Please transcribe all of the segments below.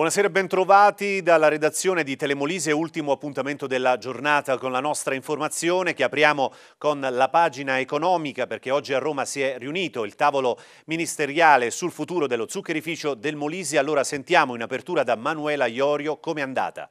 Buonasera e bentrovati dalla redazione di Telemolise, ultimo appuntamento della giornata con la nostra informazione che apriamo con la pagina economica perché oggi a Roma si è riunito il tavolo ministeriale sul futuro dello zuccherificio del Molise. Allora sentiamo in apertura da Manuela Iorio come è andata.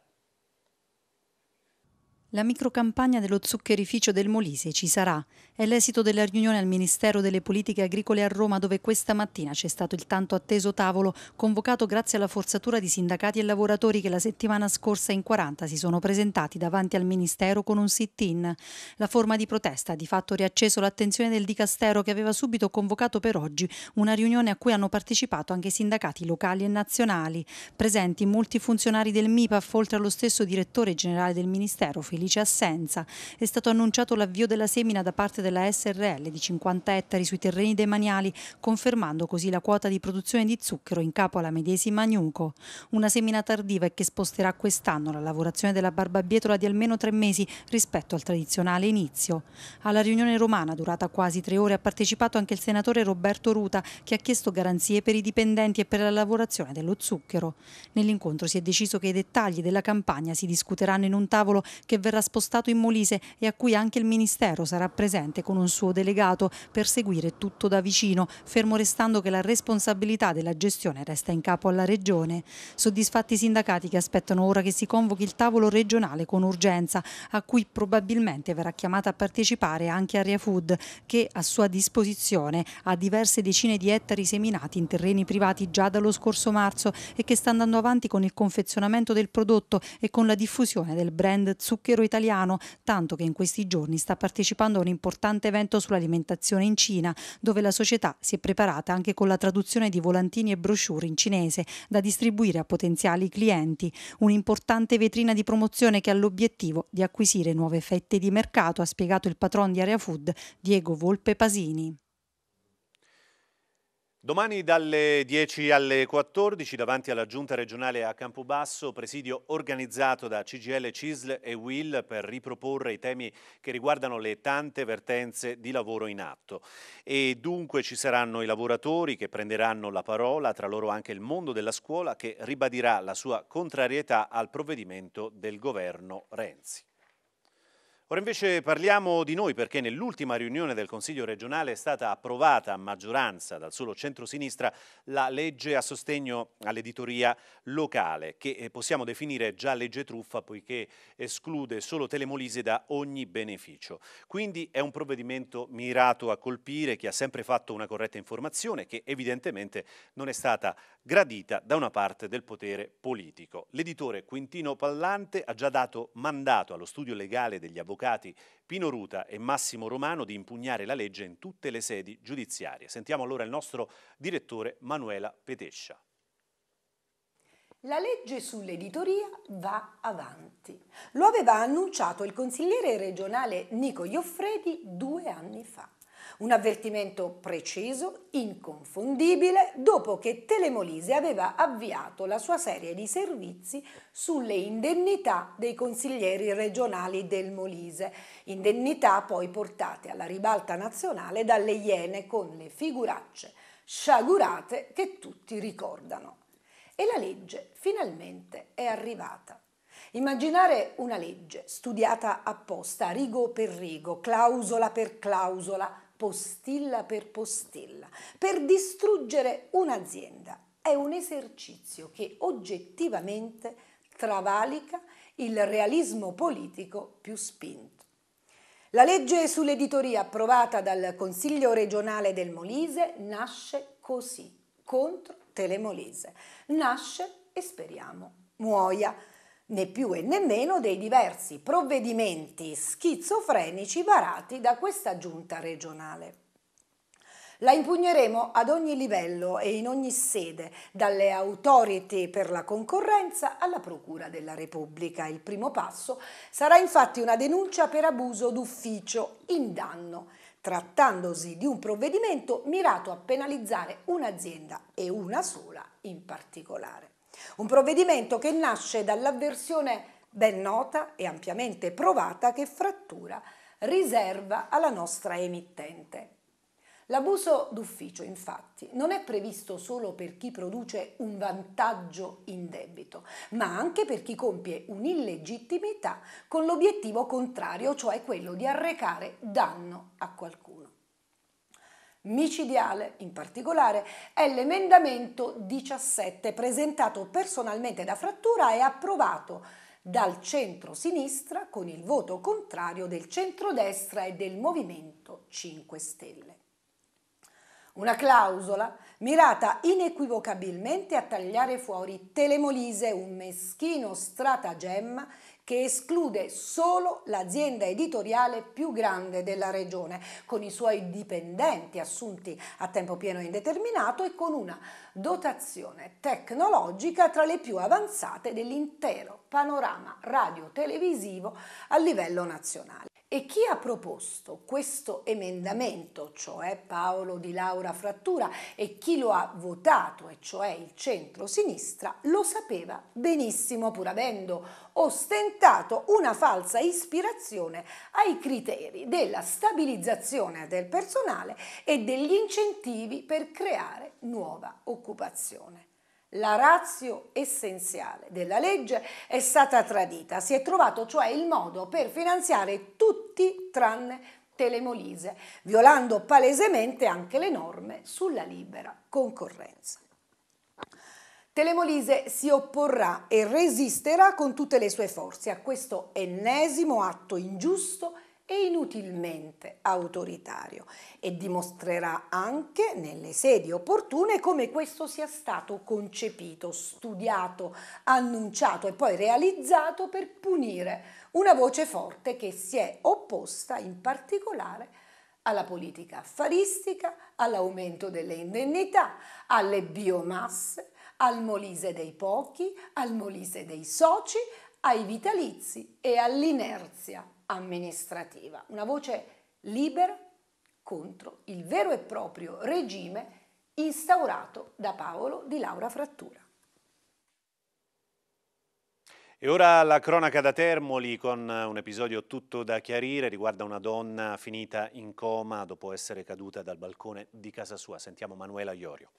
La microcampagna dello zuccherificio del Molise ci sarà. È l'esito della riunione al Ministero delle Politiche Agricole a Roma dove questa mattina c'è stato il tanto atteso tavolo convocato grazie alla forzatura di sindacati e lavoratori che la settimana scorsa in 40 si sono presentati davanti al Ministero con un sit-in. La forma di protesta ha di fatto riacceso l'attenzione del Dicastero che aveva subito convocato per oggi una riunione a cui hanno partecipato anche i sindacati locali e nazionali. Presenti molti funzionari del MIPAF oltre allo stesso direttore generale del Ministero, Filippo felice assenza. È stato annunciato l'avvio della semina da parte della SRL di 50 ettari sui terreni demaniali, confermando così la quota di produzione di zucchero in capo alla medesima Agnuco. Una semina tardiva e che sposterà quest'anno la lavorazione della barbabietola di almeno tre mesi rispetto al tradizionale inizio. Alla riunione romana, durata quasi tre ore, ha partecipato anche il senatore Roberto Ruta, che ha chiesto garanzie per i dipendenti e per la lavorazione dello zucchero. Nell'incontro si è deciso che i dettagli della campagna si discuteranno in un tavolo che verrà verrà spostato in Molise e a cui anche il Ministero sarà presente con un suo delegato per seguire tutto da vicino, fermo restando che la responsabilità della gestione resta in capo alla Regione. Soddisfatti i sindacati che aspettano ora che si convochi il tavolo regionale con urgenza, a cui probabilmente verrà chiamata a partecipare anche Aria Food, che a sua disposizione ha diverse decine di ettari seminati in terreni privati già dallo scorso marzo e che sta andando avanti con il confezionamento del prodotto e con la diffusione del brand zucchero all'estero italiano, tanto che in questi giorni sta partecipando a un importante evento sull'alimentazione in Cina, dove la società si è preparata anche con la traduzione di volantini e brochure in cinese da distribuire a potenziali clienti, un'importante vetrina di promozione che ha l'obiettivo di acquisire nuove fette di mercato, ha spiegato il patron di Area Food Diego Volpe Pasini. Domani dalle 10 alle 14 davanti alla giunta regionale a Campobasso, presidio organizzato da CGL, CISL e WIL per riproporre i temi che riguardano le tante vertenze di lavoro in atto. E dunque ci saranno i lavoratori che prenderanno la parola, tra loro anche il mondo della scuola che ribadirà la sua contrarietà al provvedimento del governo Renzi. Ora invece parliamo di noi perché nell'ultima riunione del Consiglio regionale è stata approvata a maggioranza dal solo centrosinistra la legge a sostegno all'editoria locale che eh, possiamo definire già legge truffa poiché esclude solo Telemolise da ogni beneficio. Quindi è un provvedimento mirato a colpire chi ha sempre fatto una corretta informazione che evidentemente non è stata gradita da una parte del potere politico. L'editore Quintino Pallante ha già dato mandato allo studio legale degli avvocati Pino Ruta e Massimo Romano di impugnare la legge in tutte le sedi giudiziarie. Sentiamo allora il nostro direttore Manuela Petescia. La legge sull'editoria va avanti. Lo aveva annunciato il consigliere regionale Nico Ioffredi due anni fa. Un avvertimento preciso, inconfondibile, dopo che Telemolise aveva avviato la sua serie di servizi sulle indennità dei consiglieri regionali del Molise, indennità poi portate alla ribalta nazionale dalle Iene con le figuracce sciagurate che tutti ricordano. E la legge finalmente è arrivata. Immaginare una legge studiata apposta, rigo per rigo, clausola per clausola, postilla per postilla, per distruggere un'azienda. È un esercizio che oggettivamente travalica il realismo politico più spinto. La legge sull'editoria approvata dal Consiglio regionale del Molise nasce così, contro Telemolise. Nasce e speriamo muoia né più e né meno dei diversi provvedimenti schizofrenici varati da questa giunta regionale. La impugneremo ad ogni livello e in ogni sede, dalle autorità per la concorrenza alla Procura della Repubblica. Il primo passo sarà infatti una denuncia per abuso d'ufficio in danno, trattandosi di un provvedimento mirato a penalizzare un'azienda e una sola in particolare. Un provvedimento che nasce dall'avversione ben nota e ampiamente provata che frattura riserva alla nostra emittente. L'abuso d'ufficio, infatti, non è previsto solo per chi produce un vantaggio in debito, ma anche per chi compie un'illegittimità con l'obiettivo contrario, cioè quello di arrecare danno a qualcuno micidiale in particolare è l'emendamento 17 presentato personalmente da Frattura e approvato dal centro-sinistra con il voto contrario del centrodestra e del Movimento 5 Stelle. Una clausola mirata inequivocabilmente a tagliare fuori Telemolise, un meschino stratagemma che esclude solo l'azienda editoriale più grande della regione, con i suoi dipendenti assunti a tempo pieno indeterminato e con una dotazione tecnologica tra le più avanzate dell'intero panorama radio-televisivo a livello nazionale. E chi ha proposto questo emendamento, cioè Paolo Di Laura Frattura, e chi lo ha votato, e cioè il centro-sinistra, lo sapeva benissimo pur avendo ostentato una falsa ispirazione ai criteri della stabilizzazione del personale e degli incentivi per creare nuova occupazione la ratio essenziale della legge è stata tradita, si è trovato cioè il modo per finanziare tutti tranne Telemolise, violando palesemente anche le norme sulla libera concorrenza. Telemolise si opporrà e resisterà con tutte le sue forze a questo ennesimo atto ingiusto e inutilmente autoritario e dimostrerà anche nelle sedi opportune come questo sia stato concepito, studiato, annunciato e poi realizzato per punire una voce forte che si è opposta in particolare alla politica affaristica, all'aumento delle indennità, alle biomasse, al Molise dei pochi, al Molise dei soci, ai vitalizi e all'inerzia amministrativa, una voce libera contro il vero e proprio regime instaurato da Paolo di Laura Frattura. E ora la cronaca da Termoli con eh, un episodio tutto da chiarire, riguarda una donna finita in coma dopo essere caduta dal balcone di casa sua. Sentiamo Manuela Iorio.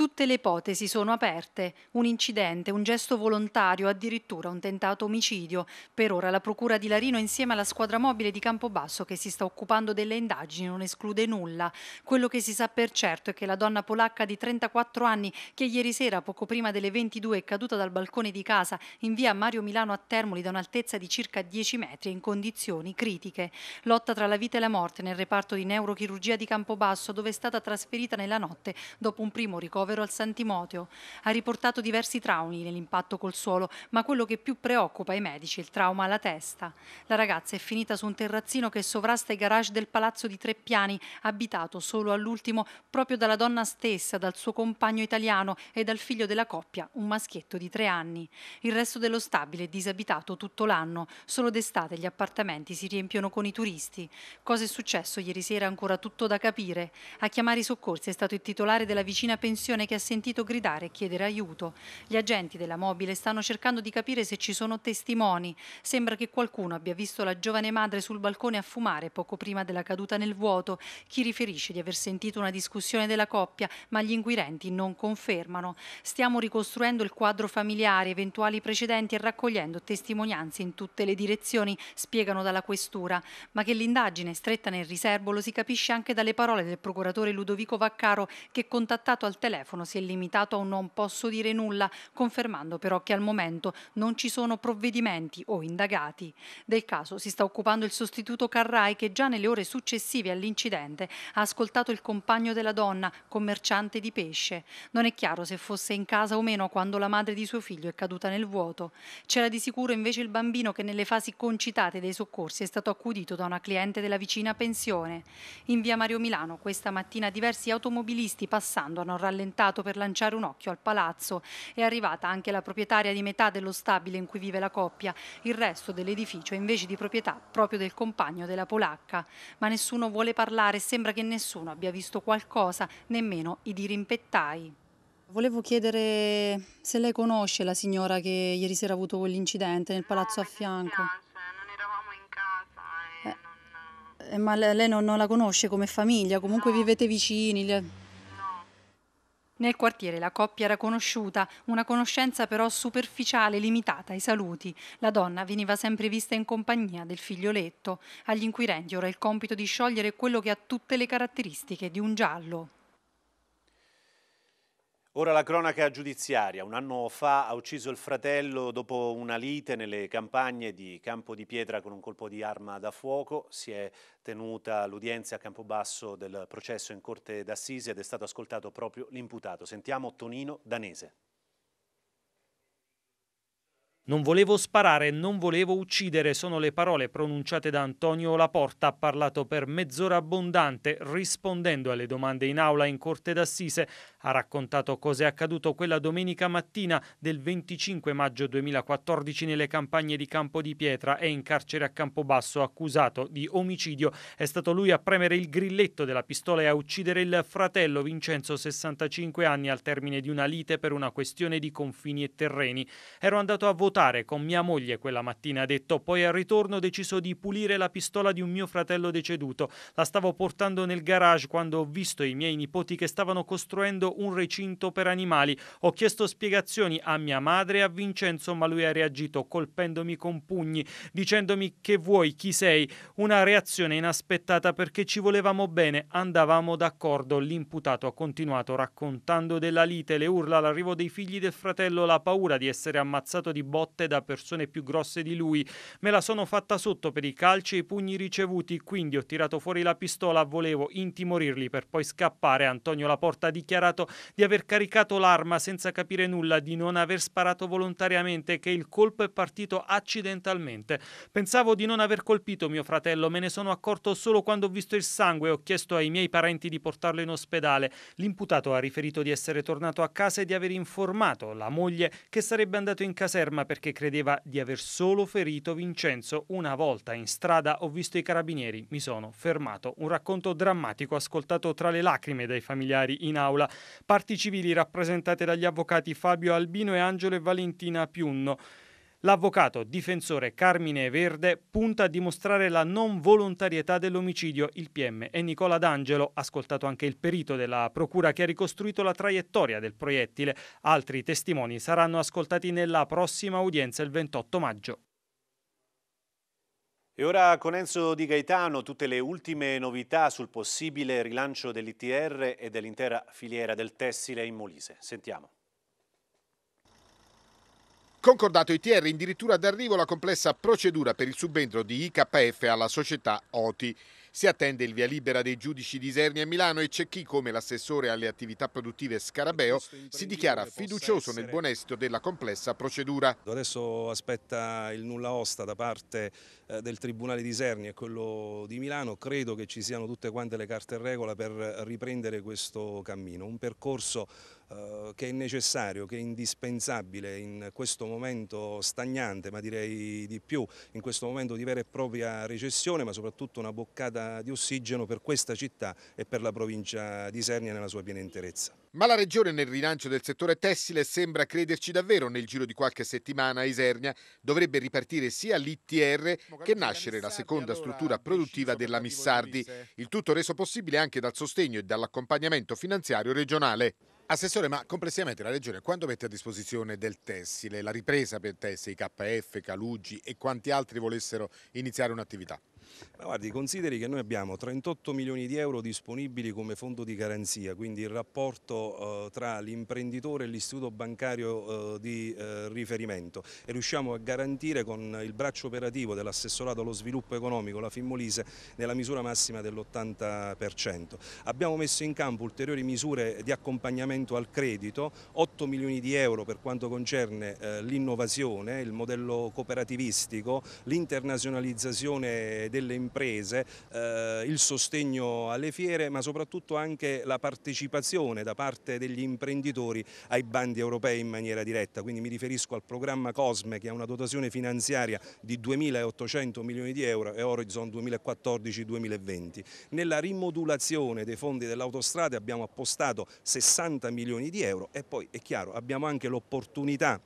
Tutte le ipotesi sono aperte, un incidente, un gesto volontario, addirittura un tentato omicidio. Per ora la Procura di Larino insieme alla squadra mobile di Campobasso che si sta occupando delle indagini non esclude nulla. Quello che si sa per certo è che la donna polacca di 34 anni che ieri sera poco prima delle 22 è caduta dal balcone di casa in via Mario Milano a Termoli da un'altezza di circa 10 metri in condizioni critiche. Lotta tra la vita e la morte nel reparto di neurochirurgia di Campobasso dove è stata trasferita nella notte dopo un primo ricovero ricovero al Santimoteo. Ha riportato diversi traumi nell'impatto col suolo, ma quello che più preoccupa i medici è il trauma alla testa. La ragazza è finita su un terrazzino che sovrasta i garage del palazzo di tre piani, abitato solo all'ultimo proprio dalla donna stessa, dal suo compagno italiano e dal figlio della coppia, un maschietto di tre anni. Il resto dello stabile è disabitato tutto l'anno, solo d'estate gli appartamenti si riempiono con i turisti. Cosa è successo ieri sera ancora tutto da capire? A chiamare i soccorsi è stato il titolare della vicina pensione popolazione che ha sentito gridare e chiedere aiuto. Gli agenti della mobile stanno cercando di capire se ci sono testimoni. Sembra che qualcuno abbia visto la giovane madre sul balcone a fumare poco prima della caduta nel vuoto. Chi riferisce di aver sentito una discussione della coppia, ma gli inquirenti non confermano. Stiamo ricostruendo il quadro familiare, eventuali precedenti e raccogliendo testimonianze in tutte le direzioni, spiegano dalla questura, ma che l'indagine è stretta nel riservo lo si capisce anche dalle parole del procuratore Ludovico Vaccaro che contattato al telefono telefono si è limitato a un non posso dire nulla, confermando però che al momento non ci sono provvedimenti o indagati. Del caso si sta occupando il sostituto Carrai che già nelle ore successive all'incidente ha ascoltato il compagno della donna, commerciante di pesce. Non è chiaro se fosse in casa o meno quando la madre di suo figlio è caduta nel vuoto. C'era di sicuro invece il bambino che nelle fasi concitate dei soccorsi è stato accudito da una cliente della vicina pensione. In via Mario Milano questa mattina diversi automobilisti passando hanno rallentato spaventato per lanciare un occhio al palazzo. È arrivata anche la proprietaria di metà dello stabile in cui vive la coppia. Il resto dell'edificio è invece di proprietà proprio del compagno della polacca. Ma nessuno vuole parlare, sembra che nessuno abbia visto qualcosa, nemmeno i dirimpettai. Volevo chiedere se lei conosce la signora che ieri sera ha avuto quell'incidente nel palazzo no, a ah, fianco. Non eravamo in casa. Eh, eh, ma lei non, non, la conosce come famiglia, comunque no. vivete vicini. Le... Nel quartiere la coppia era conosciuta, una conoscenza però superficiale, limitata ai saluti. La donna veniva sempre vista in compagnia del figlioletto. Agli inquirenti ora il compito di sciogliere quello che ha tutte le caratteristiche di un giallo. Ora la cronaca giudiziaria. Un anno fa ha ucciso il fratello dopo una lite nelle campagne di Campo di Pietra con un colpo di arma da fuoco. Si è tenuta l'udienza a Campobasso del processo in corte d'assise ed è stato ascoltato proprio l'imputato. Sentiamo Tonino Danese. Non volevo sparare, non volevo uccidere, sono le parole pronunciate da Antonio Laporta. Ha parlato per mezz'ora abbondante, rispondendo alle domande in aula in Corte d'Assise. Ha raccontato cosa è accaduto quella domenica mattina del 25 maggio 2014 nelle campagne di Campo di Pietra È in carcere a Campobasso, accusato di omicidio. È stato lui a premere il grilletto della pistola e a uccidere il fratello Vincenzo, 65 anni, al termine di una lite per una questione di confini e terreni. Ero andato a votare nuotare con mia moglie quella mattina, ha detto. Poi al ritorno ho deciso di pulire la pistola di un mio fratello deceduto. La stavo portando nel garage quando ho visto i miei nipoti che stavano costruendo un recinto per animali. Ho chiesto spiegazioni a mia madre e a Vincenzo, ma lui ha reagito colpendomi con pugni, dicendomi che vuoi, chi sei. Una reazione inaspettata perché ci volevamo bene, andavamo d'accordo. L'imputato ha continuato raccontando della lite, le urla, l'arrivo dei figli del fratello, la paura di essere ammazzato di botte botte da persone più grosse di lui. Me la sono fatta sotto per i calci e i pugni ricevuti, quindi ho tirato fuori la pistola, volevo intimorirli per poi scappare. Antonio Laporta ha dichiarato di aver caricato l'arma senza capire nulla, di non aver sparato volontariamente, che il colpo è partito accidentalmente. Pensavo di non aver colpito mio fratello, me ne sono accorto solo quando ho visto il sangue e ho chiesto ai miei parenti di portarlo in ospedale. L'imputato ha riferito di essere tornato a casa e di aver informato la moglie che sarebbe andato in caserma perché credeva di aver solo ferito Vincenzo una volta. In strada ho visto i carabinieri, mi sono fermato. Un racconto drammatico ascoltato tra le lacrime dai familiari in aula. Parti civili rappresentate dagli avvocati Fabio Albino e Angelo e Valentina Piunno. L'avvocato difensore Carmine Verde punta a dimostrare la non volontarietà dell'omicidio. Il PM e Nicola D'Angelo, ascoltato anche il perito della procura che ha ricostruito la traiettoria del proiettile. Altri testimoni saranno ascoltati nella prossima udienza il 28 maggio. E ora con Enzo Di Gaetano tutte le ultime novità sul possibile rilancio dell'ITR e dell'intera filiera del tessile in Molise. Sentiamo. Concordato ITR, in dirittura d'arrivo la complessa procedura per il subentro di IKF alla società OTI. Si attende il via libera dei giudici di Isernia e Milano e c'è chi, come l'assessore alle attività produttive Scarabeo, si dichiara fiducioso nel buon esito della complessa procedura. Adesso aspetta il nulla osta da parte eh, del Tribunale di Isernia e quello di Milano. Credo che ci siano tutte quante le carte in regola per riprendere questo cammino. Un percorso eh, che è necessario, che è indispensabile in questo momento stagnante, ma direi di più, in questo momento di vera e propria recessione, ma soprattutto una boccata di ossigeno per questa città e per la provincia di Sernia nella sua piena interezza. Ma la Regione nel rilancio del settore tessile sembra crederci davvero. Nel giro di qualche settimana Isernia dovrebbe ripartire sia l'ITR che nascere la seconda struttura produttiva della Missardi. Il tutto reso possibile anche dal sostegno e dall'accompagnamento finanziario regionale. Assessore, ma complessivamente la Regione quando mette a disposizione del tessile, la ripresa per tessile, i KF, Calugi e quanti altri volessero iniziare un'attività? Ma guardi, consideri che noi abbiamo 38 milioni di euro disponibili come fondo di garanzia, quindi il rapporto eh, tra l'imprenditore e l'istituto bancario eh, di eh, riferimento e riusciamo a garantire con il braccio operativo dell'assessorato allo sviluppo economico, la Fimmolise, nella misura massima dell'80%. Abbiamo messo in campo ulteriori misure di accompagnamento al credito, 8 milioni di euro per quanto concerne eh, l'innovazione, il modello cooperativistico, l'internazionalizzazione del delle imprese, eh, il sostegno alle fiere ma soprattutto anche la partecipazione da parte degli imprenditori ai bandi europei in maniera diretta, quindi mi riferisco al programma COSME che ha una dotazione finanziaria di 2.800 milioni di euro e Horizon 2014-2020. Nella rimodulazione dei fondi dell'autostrada abbiamo appostato 60 milioni di euro e poi è chiaro abbiamo anche l'opportunità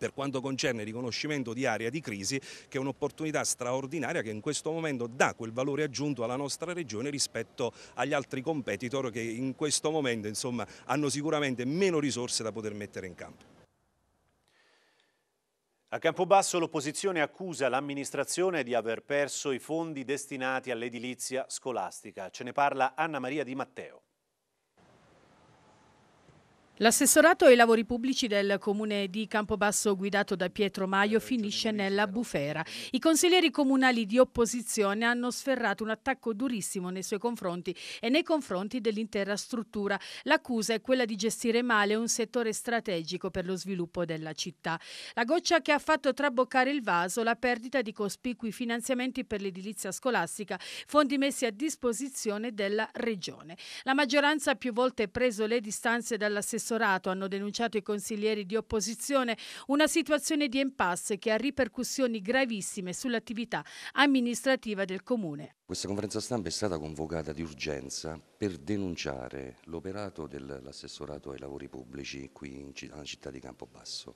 per quanto concerne il riconoscimento di area di crisi, che è un'opportunità straordinaria che in questo momento dà quel valore aggiunto alla nostra regione rispetto agli altri competitor che in questo momento insomma, hanno sicuramente meno risorse da poter mettere in campo. A Campobasso l'opposizione accusa l'amministrazione di aver perso i fondi destinati all'edilizia scolastica. Ce ne parla Anna Maria Di Matteo. L'assessorato ai lavori pubblici del comune di Campobasso guidato da Pietro Maio finisce nella bufera. I consiglieri comunali di opposizione hanno sferrato un attacco durissimo nei suoi confronti e nei confronti dell'intera struttura. L'accusa è quella di gestire male un settore strategico per lo sviluppo della città. La goccia che ha fatto traboccare il vaso, la perdita di cospicui finanziamenti per l'edilizia scolastica, fondi messi a disposizione della regione. La maggioranza ha più volte preso le distanze dall'assessorato l'assessorato hanno denunciato i consiglieri di opposizione una situazione di impasse che ha ripercussioni gravissime sull'attività amministrativa del Comune. Questa conferenza stampa è stata convocata di urgenza per denunciare l'operato dell'assessorato ai lavori pubblici qui in città di Campobasso.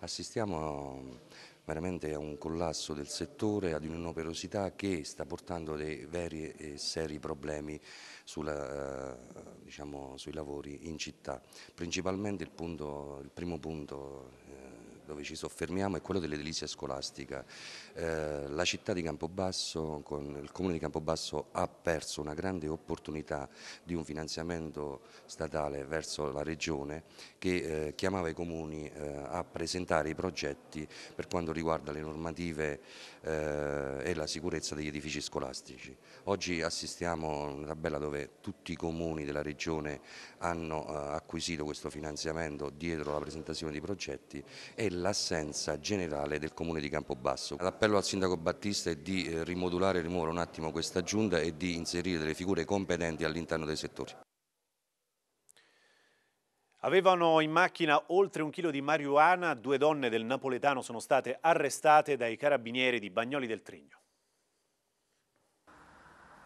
Assistiamo a veramente a un collasso del settore, ad un'inoperosità che sta portando dei veri e seri problemi sulla, eh, diciamo, sui lavori in città. Principalmente il, punto, il primo punto eh, dove ci soffermiamo è quello dell'edilizia scolastica. Eh, la città di Campobasso, con il comune di Campobasso ha perso una grande opportunità di un finanziamento statale verso la regione che eh, chiamava i comuni eh, a presentare i progetti per quanto riguarda le normative eh, e la sicurezza degli edifici scolastici. Oggi assistiamo a una tabella dove tutti i comuni della regione hanno eh, acquisito questo finanziamento dietro la presentazione di progetti e dell'assenza generale del Comune di Campobasso. L'appello al Sindaco Battista è di eh, rimodulare e rimuovere un attimo questa giunta e di inserire delle figure competenti all'interno dei settori. Avevano in macchina oltre un chilo di marijuana, due donne del napoletano sono state arrestate dai carabinieri di Bagnoli del Trigno.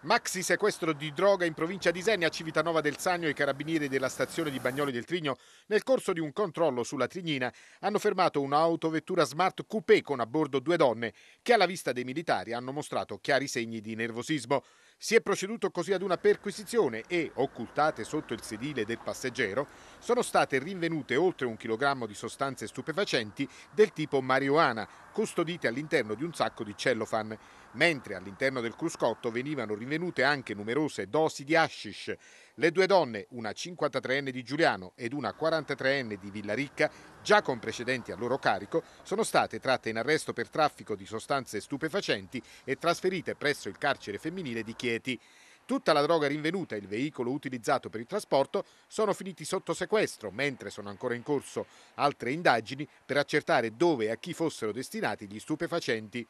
Maxi sequestro di droga in provincia di Senia Civitanova del Sannio e i carabinieri della stazione di Bagnoli del Trigno nel corso di un controllo sulla Trignina hanno fermato un'autovettura smart coupé con a bordo due donne che alla vista dei militari hanno mostrato chiari segni di nervosismo. Si è proceduto così ad una perquisizione e, occultate sotto il sedile del passeggero, sono state rinvenute oltre un chilogrammo di sostanze stupefacenti del tipo marijuana, custodite all'interno di un sacco di cellofan, mentre all'interno del cruscotto venivano rinvenute anche numerose dosi di hashish. Le due donne, una 53enne di Giuliano ed una 43enne di Villaricca, già con precedenti a loro carico, sono state tratte in arresto per traffico di sostanze stupefacenti e trasferite presso il carcere femminile di Chieti. Tutta la droga rinvenuta e il veicolo utilizzato per il trasporto sono finiti sotto sequestro, mentre sono ancora in corso altre indagini per accertare dove e a chi fossero destinati gli stupefacenti.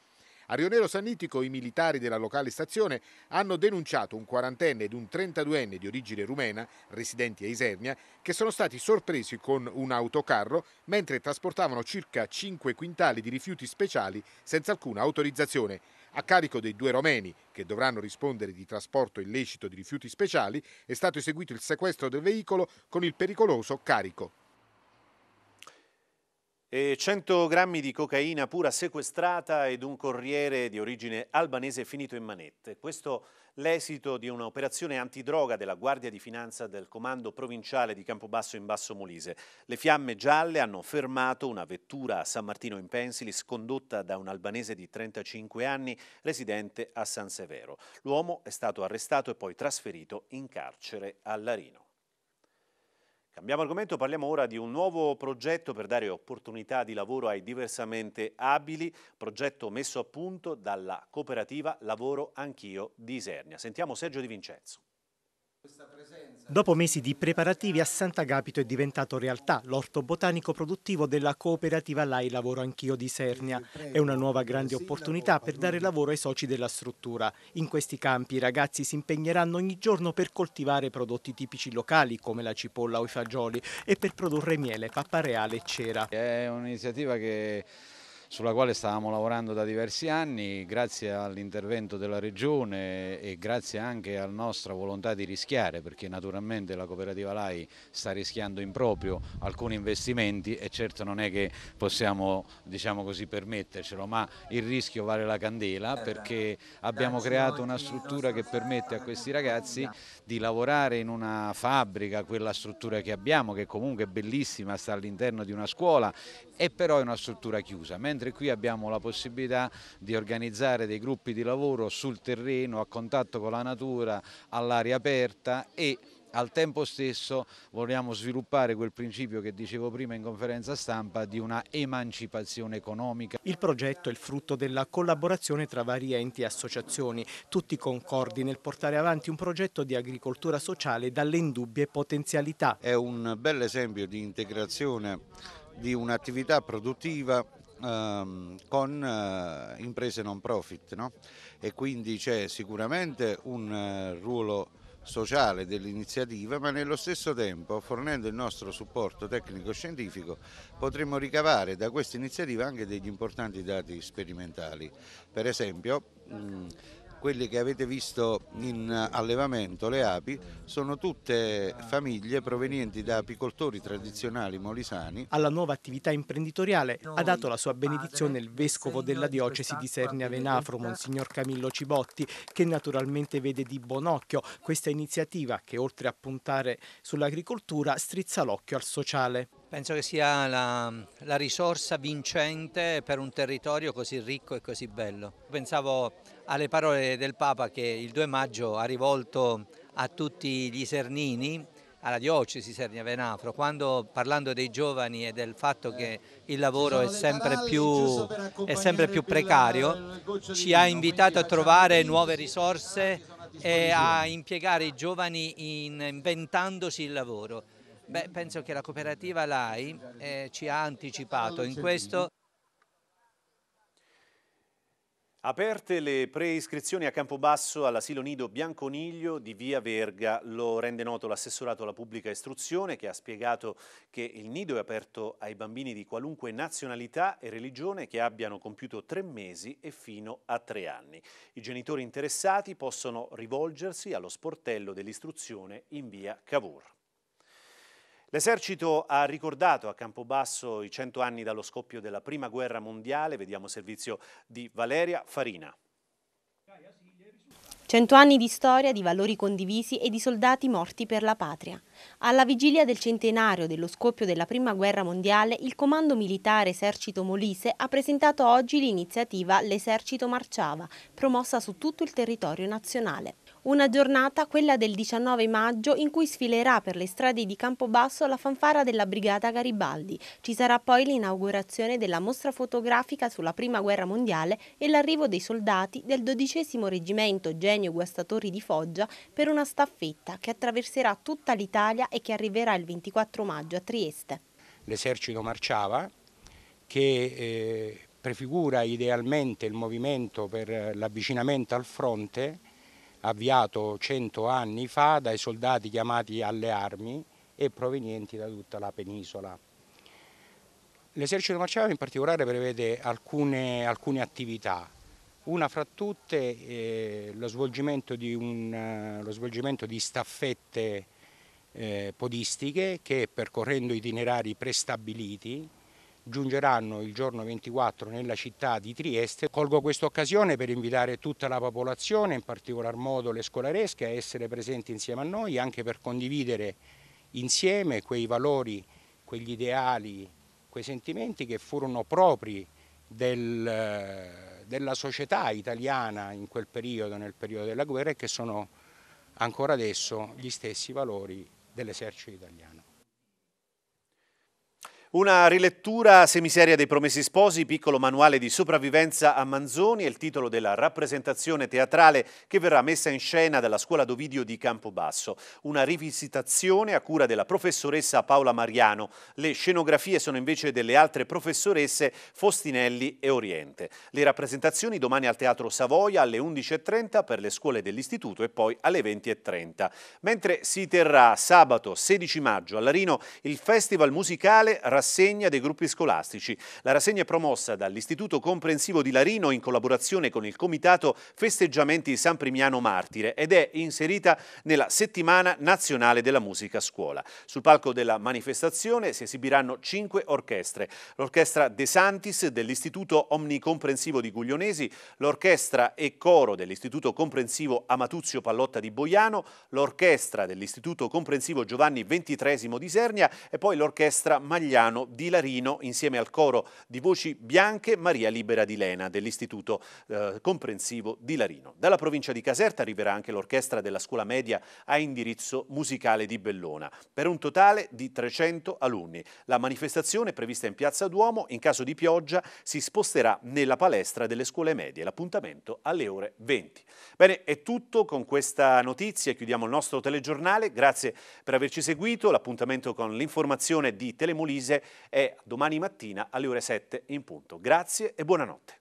A Rionero Sannitico i militari della locale stazione hanno denunciato un quarantenne ed un 32enne di origine rumena, residenti a Isernia, che sono stati sorpresi con un autocarro mentre trasportavano circa 5 quintali di rifiuti speciali senza alcuna autorizzazione a carico dei due romeni che dovranno rispondere di trasporto illecito di rifiuti speciali, è stato eseguito il sequestro del veicolo con il pericoloso carico e 100 grammi di cocaina pura sequestrata ed un corriere di origine albanese finito in manette. Questo l'esito di un'operazione antidroga della Guardia di Finanza del Comando Provinciale di Campobasso in Basso Molise. Le fiamme gialle hanno fermato una vettura a San Martino in Pensilis condotta da un albanese di 35 anni residente a San Severo. L'uomo è stato arrestato e poi trasferito in carcere a Larino. Cambiamo argomento, parliamo ora di un nuovo progetto per dare opportunità di lavoro ai diversamente abili, progetto messo a punto dalla cooperativa Lavoro Anch'io di Isernia. Sentiamo Sergio Di Vincenzo. Dopo mesi di preparativi a Sant'Agapito è diventato realtà l'orto botanico produttivo della cooperativa Lai Lavoro Anch'io di Sernia. È una nuova grande opportunità per dare lavoro ai soci della struttura. In questi campi i ragazzi si impegneranno ogni giorno per coltivare prodotti tipici locali come la cipolla o i fagioli e per produrre miele, pappa reale e cera. È un'iniziativa che sulla quale stavamo lavorando da diversi anni, grazie all'intervento della Regione e grazie anche alla nostra volontà di rischiare, perché naturalmente la cooperativa LAI sta rischiando in proprio alcuni investimenti e certo non è che possiamo diciamo così, permettercelo, ma il rischio vale la candela eh, perché abbiamo creato una struttura che permette a questi ragazzi di lavorare in una fabbrica, quella struttura che abbiamo, che comunque è bellissima, sta all'interno di una scuola, è però è una struttura chiusa, mentre mentre qui abbiamo la possibilità di organizzare dei gruppi di lavoro sul terreno, a contatto con la natura, all'aria aperta e al tempo stesso vogliamo sviluppare quel principio che dicevo prima in conferenza stampa di una emancipazione economica. Il progetto è il frutto della collaborazione tra vari enti e associazioni, tutti concordi nel portare avanti un progetto di agricoltura sociale dalle indubbie potenzialità. È un bel esempio di integrazione di un'attività produttiva Ehm, con eh, imprese non profit no? e quindi c'è sicuramente un eh, ruolo sociale dell'iniziativa ma nello stesso tempo fornendo il nostro supporto tecnico-scientifico potremo ricavare da questa iniziativa anche degli importanti dati sperimentali per esempio quelle che avete visto in allevamento, le api, sono tutte famiglie provenienti da apicoltori tradizionali molisani. Alla nuova attività imprenditoriale ha dato la sua benedizione il vescovo della diocesi di Sernia Venafro, Monsignor Camillo Cibotti, che naturalmente vede di buon occhio questa iniziativa che oltre a puntare sull'agricoltura strizza l'occhio al sociale. Penso che sia la, la risorsa vincente per un territorio così ricco e così bello. Pensavo alle parole del Papa che il 2 maggio ha rivolto a tutti gli Sernini, alla diocesi Sernia Venafro, quando parlando dei giovani e del fatto che il lavoro è sempre più, è sempre più precario, ci ha invitato a trovare nuove risorse e a impiegare i giovani inventandosi il lavoro. Beh, penso che la cooperativa LAI eh, ci ha anticipato in questo Aperte le preiscrizioni a Campobasso all'asilo nido Bianconiglio di Via Verga, lo rende noto l'assessorato alla pubblica istruzione che ha spiegato che il nido è aperto ai bambini di qualunque nazionalità e religione che abbiano compiuto tre mesi e fino a tre anni. I genitori interessati possono rivolgersi allo sportello dell'istruzione in via Cavour. L'esercito ha ricordato a Campobasso i 100 anni dallo scoppio della Prima Guerra Mondiale, vediamo servizio di Valeria Farina. 100 anni di storia, di valori condivisi e di soldati morti per la patria. Alla vigilia del centenario dello scoppio della Prima Guerra Mondiale, il Comando Militare Esercito Molise ha presentato oggi l'iniziativa L'Esercito Marciava, promossa su tutto il territorio nazionale. Una giornata, quella del 19 maggio, in cui sfilerà per le strade di Campobasso la fanfara della Brigata Garibaldi. Ci sarà poi l'inaugurazione della mostra fotografica sulla Prima Guerra Mondiale e l'arrivo dei soldati del 12 Reggimento Genio Guastatori di Foggia per una staffetta che attraverserà tutta l'Italia e che arriverà il 24 maggio a Trieste. L'esercito marciava che eh, prefigura idealmente il movimento per eh, l'avvicinamento al fronte avviato cento anni fa dai soldati chiamati alle armi e provenienti da tutta la penisola. L'esercito marciale in particolare prevede alcune, alcune attività, una fra tutte eh, lo, svolgimento un, eh, lo, svolgimento di staffette eh, podistiche che percorrendo itinerari prestabiliti giungeranno il giorno 24 nella città di Trieste. Colgo questa occasione per invitare tutta la popolazione, in particolar modo le scolaresche, a essere presenti insieme a noi, anche per condividere insieme quei valori, quegli ideali, quei sentimenti che furono propri del, della società italiana in quel periodo, nel periodo della guerra, e che sono ancora adesso gli stessi valori dell'esercito italiano. Una rilettura semiseria dei Promessi Sposi, piccolo manuale di sopravvivenza a Manzoni, è il titolo della rappresentazione teatrale che verrà messa in scena dalla Scuola d'Ovidio di Campobasso. Una rivisitazione a cura della professoressa Paola Mariano. Le scenografie sono invece delle altre professoresse Fostinelli e Oriente. Le rappresentazioni domani al Teatro Savoia alle 11.30 per le scuole dell'istituto e poi alle 20.30. Mentre si terrà sabato 16 maggio a Larino il Festival Musicale Rassegna rassegna dei gruppi scolastici. La rassegna è promossa dall'Istituto Comprensivo di Larino in collaborazione con il Comitato Festeggiamenti San Primiano Martire ed è inserita nella Settimana Nazionale della Musica a Scuola. Sul palco della manifestazione si esibiranno cinque orchestre. L'orchestra De Santis dell'Istituto Omnicomprensivo di Guglionesi, l'orchestra e coro dell'Istituto Comprensivo Amatuzio Pallotta di Boiano, l'orchestra dell'Istituto Comprensivo Giovanni XXIII di Sernia e poi l'orchestra Magliano soprano di Larino insieme al coro di voci bianche Maria Libera di Lena dell'Istituto eh, Comprensivo di Larino. Dalla provincia di Caserta arriverà anche l'orchestra della scuola media a indirizzo musicale di Bellona, per un totale di 300 alunni. La manifestazione prevista in Piazza Duomo, in caso di pioggia, si sposterà nella palestra delle scuole medie, l'appuntamento alle ore 20. Bene, è tutto con questa notizia, chiudiamo il nostro telegiornale, grazie per averci seguito, l'appuntamento con l'informazione di Telemolise è domani mattina alle ore 7 in punto. Grazie e buonanotte.